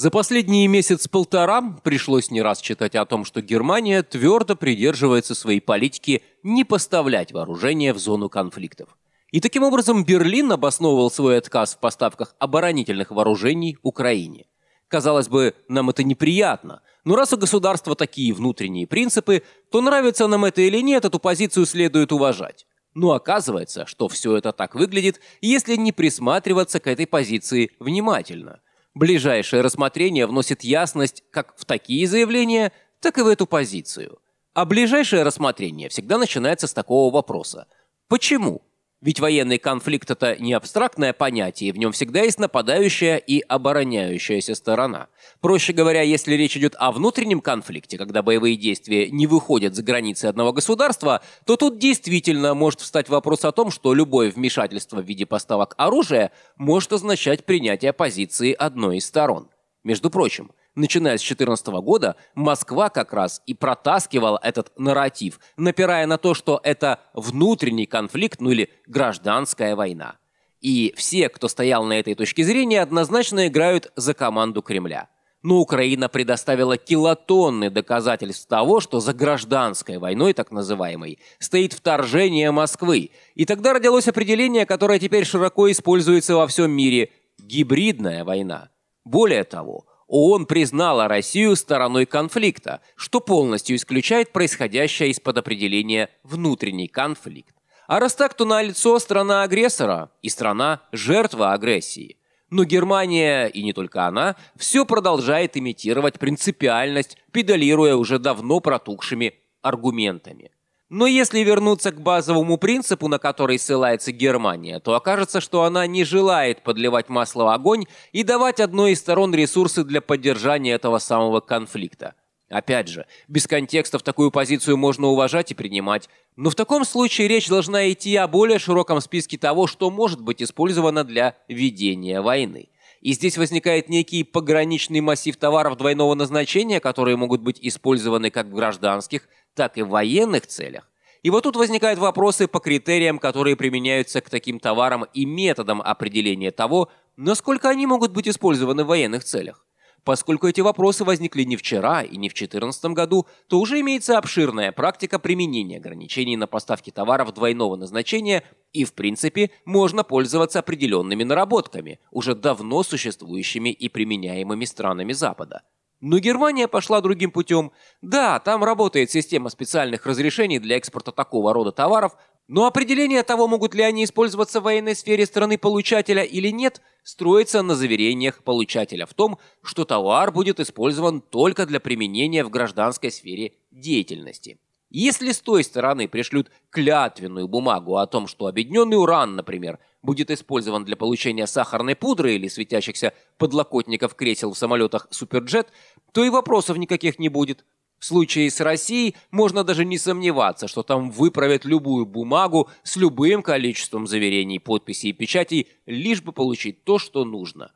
За последние месяц-полтора пришлось не раз читать о том, что Германия твердо придерживается своей политики не поставлять вооружение в зону конфликтов. И таким образом Берлин обосновывал свой отказ в поставках оборонительных вооружений Украине. Казалось бы, нам это неприятно, но раз у государства такие внутренние принципы, то нравится нам это или нет, эту позицию следует уважать. Но оказывается, что все это так выглядит, если не присматриваться к этой позиции внимательно – Ближайшее рассмотрение вносит ясность как в такие заявления, так и в эту позицию. А ближайшее рассмотрение всегда начинается с такого вопроса. Почему? Ведь военный конфликт – это не абстрактное понятие, в нем всегда есть нападающая и обороняющаяся сторона. Проще говоря, если речь идет о внутреннем конфликте, когда боевые действия не выходят за границы одного государства, то тут действительно может встать вопрос о том, что любое вмешательство в виде поставок оружия может означать принятие позиции одной из сторон. Между прочим, начиная с 2014 года, Москва как раз и протаскивала этот нарратив, напирая на то, что это внутренний конфликт, ну или гражданская война. И все, кто стоял на этой точке зрения, однозначно играют за команду Кремля. Но Украина предоставила килотонны доказательств того, что за гражданской войной, так называемой, стоит вторжение Москвы. И тогда родилось определение, которое теперь широко используется во всем мире – гибридная война. Более того, ООН признала Россию стороной конфликта, что полностью исключает происходящее из-под определения «внутренний конфликт». А раз так, то налицо страна агрессора и страна жертва агрессии. Но Германия, и не только она, все продолжает имитировать принципиальность, педалируя уже давно протухшими аргументами – но если вернуться к базовому принципу, на который ссылается Германия, то окажется, что она не желает подливать масло в огонь и давать одной из сторон ресурсы для поддержания этого самого конфликта. Опять же, без контекста в такую позицию можно уважать и принимать, но в таком случае речь должна идти о более широком списке того, что может быть использовано для ведения войны. И здесь возникает некий пограничный массив товаров двойного назначения, которые могут быть использованы как в гражданских, так и в военных целях, и вот тут возникают вопросы по критериям, которые применяются к таким товарам и методам определения того, насколько они могут быть использованы в военных целях. Поскольку эти вопросы возникли не вчера и не в 2014 году, то уже имеется обширная практика применения ограничений на поставки товаров двойного назначения, и в принципе можно пользоваться определенными наработками, уже давно существующими и применяемыми странами Запада. Но Германия пошла другим путем. Да, там работает система специальных разрешений для экспорта такого рода товаров, но определение того, могут ли они использоваться в военной сфере страны получателя или нет, строится на заверениях получателя в том, что товар будет использован только для применения в гражданской сфере деятельности. Если с той стороны пришлют клятвенную бумагу о том, что обедненный уран, например, будет использован для получения сахарной пудры или светящихся подлокотников кресел в самолетах «Суперджет», то и вопросов никаких не будет. В случае с Россией можно даже не сомневаться, что там выправят любую бумагу с любым количеством заверений, подписей и печатей, лишь бы получить то, что нужно.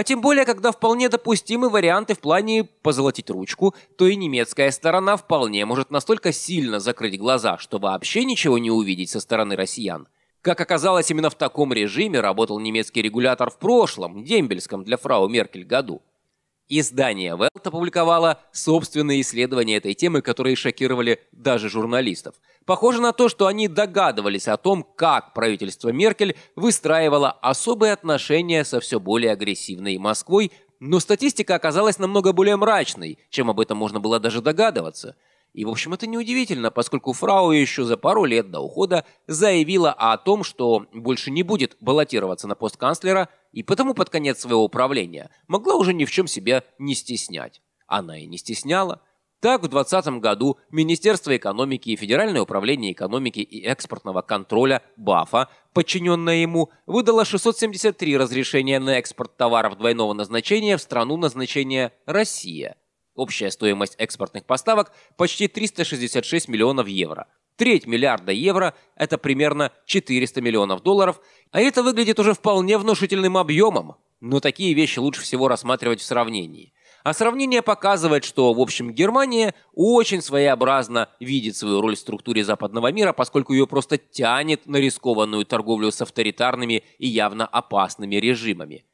А тем более, когда вполне допустимы варианты в плане позолотить ручку, то и немецкая сторона вполне может настолько сильно закрыть глаза, что вообще ничего не увидеть со стороны россиян. Как оказалось, именно в таком режиме работал немецкий регулятор в прошлом, дембельском для фрау Меркель году. Издание в Галт опубликовала собственные исследования этой темы, которые шокировали даже журналистов. Похоже на то, что они догадывались о том, как правительство Меркель выстраивало особые отношения со все более агрессивной Москвой, но статистика оказалась намного более мрачной, чем об этом можно было даже догадываться – и, в общем, это неудивительно, поскольку Фрау еще за пару лет до ухода заявила о том, что больше не будет баллотироваться на пост канцлера, и потому под конец своего правления могла уже ни в чем себя не стеснять. Она и не стесняла. Так, в 2020 году Министерство экономики и Федеральное управление экономики и экспортного контроля БАФа, подчиненное ему, выдало 673 разрешения на экспорт товаров двойного назначения в страну назначения «Россия», Общая стоимость экспортных поставок почти 366 миллионов евро. Треть миллиарда евро – это примерно 400 миллионов долларов, а это выглядит уже вполне внушительным объемом. Но такие вещи лучше всего рассматривать в сравнении. А сравнение показывает, что, в общем, Германия очень своеобразно видит свою роль в структуре западного мира, поскольку ее просто тянет на рискованную торговлю с авторитарными и явно опасными режимами.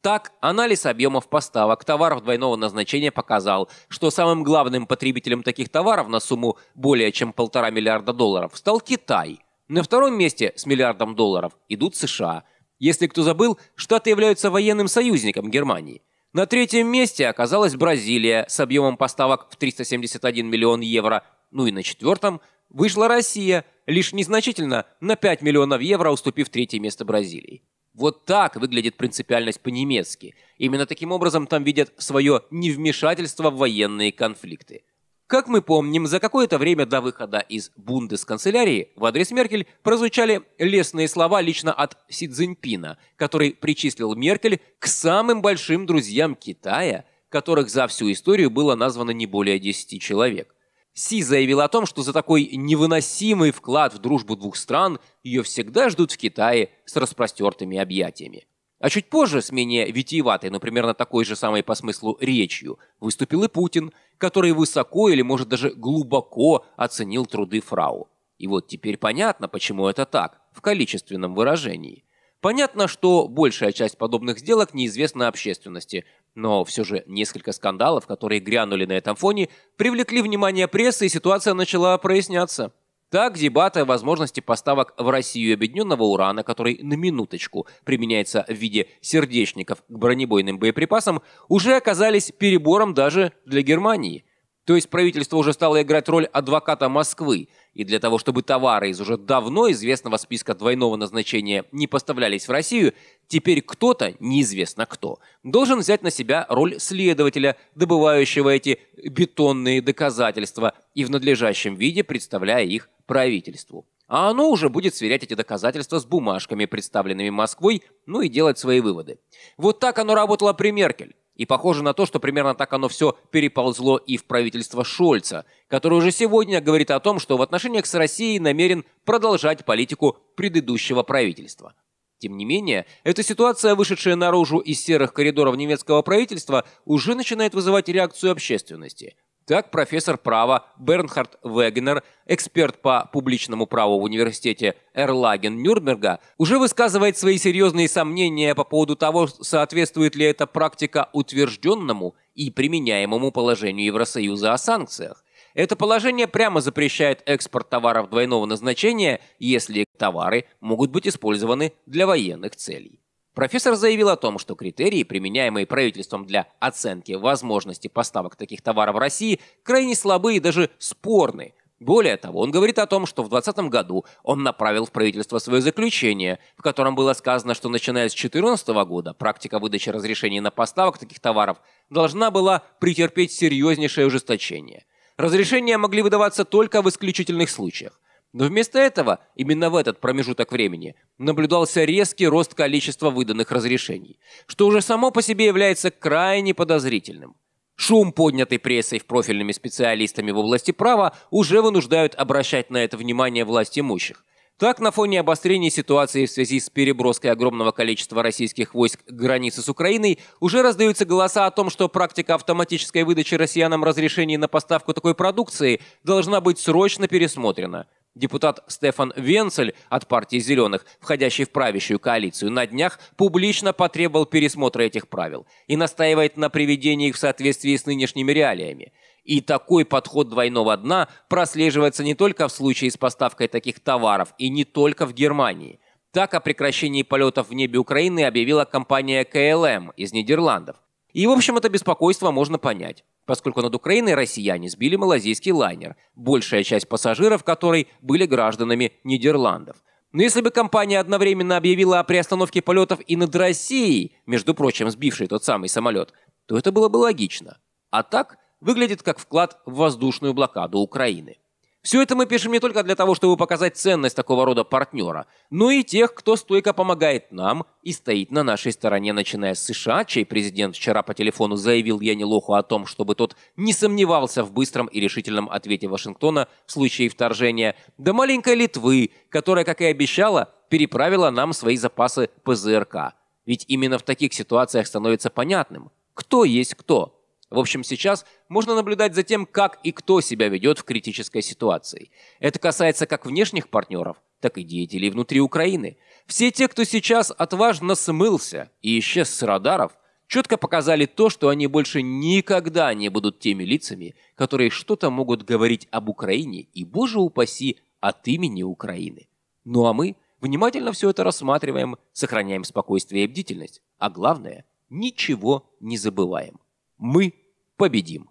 Так, анализ объемов поставок товаров двойного назначения показал, что самым главным потребителем таких товаров на сумму более чем полтора миллиарда долларов стал Китай. На втором месте с миллиардом долларов идут США. Если кто забыл, Штаты являются военным союзником Германии. На третьем месте оказалась Бразилия с объемом поставок в 371 миллион евро. Ну и на четвертом вышла Россия, лишь незначительно на 5 миллионов евро уступив третье место Бразилии. Вот так выглядит принципиальность по-немецки. Именно таким образом там видят свое невмешательство в военные конфликты. Как мы помним, за какое-то время до выхода из Бундесканцелярии в адрес Меркель прозвучали лестные слова лично от Си Цзиньпина, который причислил Меркель к самым большим друзьям Китая, которых за всю историю было названо не более 10 человек. Си заявил о том, что за такой невыносимый вклад в дружбу двух стран ее всегда ждут в Китае с распростертыми объятиями. А чуть позже, с менее витиеватой, но примерно такой же самой по смыслу речью, выступил и Путин, который высоко или, может, даже глубоко оценил труды фрау. И вот теперь понятно, почему это так, в количественном выражении. Понятно, что большая часть подобных сделок неизвестна общественности, но все же несколько скандалов, которые грянули на этом фоне, привлекли внимание прессы, и ситуация начала проясняться. Так, дебаты о возможности поставок в Россию объединенного урана, который на минуточку применяется в виде сердечников к бронебойным боеприпасам, уже оказались перебором даже для Германии. То есть правительство уже стало играть роль адвоката Москвы, и для того, чтобы товары из уже давно известного списка двойного назначения не поставлялись в Россию, теперь кто-то, неизвестно кто, должен взять на себя роль следователя, добывающего эти бетонные доказательства и в надлежащем виде представляя их правительству. А оно уже будет сверять эти доказательства с бумажками, представленными Москвой, ну и делать свои выводы. Вот так оно работало при Меркель. И похоже на то, что примерно так оно все переползло и в правительство Шольца, который уже сегодня говорит о том, что в отношениях с Россией намерен продолжать политику предыдущего правительства. Тем не менее, эта ситуация, вышедшая наружу из серых коридоров немецкого правительства, уже начинает вызывать реакцию общественности – так, профессор права Бернхард Вегнер, эксперт по публичному праву в университете Эрлаген Нюрнберга, уже высказывает свои серьезные сомнения по поводу того, соответствует ли эта практика утвержденному и применяемому положению Евросоюза о санкциях. Это положение прямо запрещает экспорт товаров двойного назначения, если товары могут быть использованы для военных целей. Профессор заявил о том, что критерии, применяемые правительством для оценки возможности поставок таких товаров в России, крайне слабы и даже спорны. Более того, он говорит о том, что в 2020 году он направил в правительство свое заключение, в котором было сказано, что начиная с 2014 года практика выдачи разрешений на поставок таких товаров должна была претерпеть серьезнейшее ужесточение. Разрешения могли выдаваться только в исключительных случаях. Но вместо этого, именно в этот промежуток времени, наблюдался резкий рост количества выданных разрешений, что уже само по себе является крайне подозрительным. Шум, поднятый прессой в профильными специалистами в области права, уже вынуждают обращать на это внимание власть имущих. Так, на фоне обострения ситуации в связи с переброской огромного количества российских войск к границе с Украиной, уже раздаются голоса о том, что практика автоматической выдачи россиянам разрешений на поставку такой продукции должна быть срочно пересмотрена – Депутат Стефан Венцель от партии «Зеленых», входящий в правящую коалицию, на днях публично потребовал пересмотра этих правил и настаивает на приведении их в соответствии с нынешними реалиями. И такой подход двойного дна прослеживается не только в случае с поставкой таких товаров и не только в Германии. Так о прекращении полетов в небе Украины объявила компания КЛМ из Нидерландов. И, в общем, это беспокойство можно понять поскольку над Украиной россияне сбили малазийский лайнер, большая часть пассажиров которой были гражданами Нидерландов. Но если бы компания одновременно объявила о приостановке полетов и над Россией, между прочим, сбившей тот самый самолет, то это было бы логично. А так выглядит как вклад в воздушную блокаду Украины. Все это мы пишем не только для того, чтобы показать ценность такого рода партнера, но и тех, кто стойко помогает нам и стоит на нашей стороне, начиная с США, чей президент вчера по телефону заявил Яне Лоху о том, чтобы тот не сомневался в быстром и решительном ответе Вашингтона в случае вторжения, до маленькой Литвы, которая, как и обещала, переправила нам свои запасы ПЗРК. Ведь именно в таких ситуациях становится понятным, кто есть кто – в общем, сейчас можно наблюдать за тем, как и кто себя ведет в критической ситуации. Это касается как внешних партнеров, так и деятелей внутри Украины. Все те, кто сейчас отважно смылся и исчез с радаров, четко показали то, что они больше никогда не будут теми лицами, которые что-то могут говорить об Украине и, боже упаси, от имени Украины. Ну а мы внимательно все это рассматриваем, сохраняем спокойствие и бдительность, а главное, ничего не забываем. Мы победим.